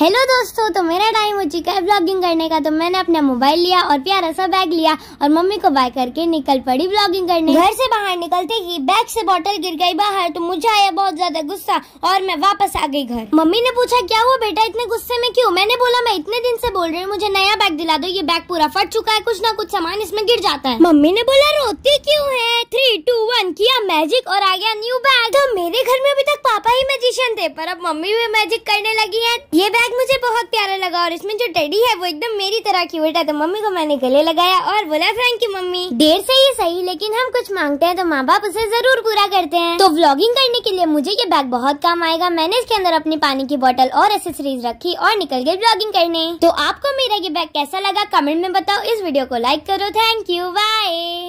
hello दोस्तों तो मेरा टाइम हो चुका है ब्लॉगिंग करने का तो मैंने अपना मोबाइल लिया और प्यारा सा बैग लिया और मम्मी को बाय करके निकल पड़ी ब्लॉगिंग करने घर से बाहर निकलते ही बैग से बोतल गिर गई बाहर तो मुझे आया बहुत ज्यादा गुस्सा और मैं वापस आ गई घर मम्मी ने पूछा क्या हुआ बेटा इतने गुस्से में क्यूँ मैंने बोला मैं इतने दिन से बोल रही हूँ मुझे नया बैग दिला दो ये बैग पूरा फट चुका है कुछ ना कुछ सामान इसमें गिर जाता है मम्मी ने बोला रोती क्यूँ है थ्री टू वन किया मैजिक और आ गया न्यू बैग तो मेरे घर में म्यूजिशियन थे पर अब मम्मी भी मैजिक करने लगी है ये बैग मुझे बहुत प्यारा लगा और इसमें जो टेडी है वो एकदम मेरी तरह की उल्टा तो मम्मी को मैंने गले लगाया और बोला फ्रैंक की मम्मी देर से ही सही लेकिन हम कुछ मांगते हैं तो माँ बाप उसे जरूर पूरा करते हैं तो व्लॉगिंग करने के लिए मुझे ये बैग बहुत काम आएगा मैंने इसके अंदर अपनी पानी की बॉटल और एसेसरीज रखी और निकल गए ब्लॉगिंग करने तो आपको मेरा ये बैग कैसा लगा कमेंट में बताओ इस वीडियो को लाइक करो थैंक यू बाय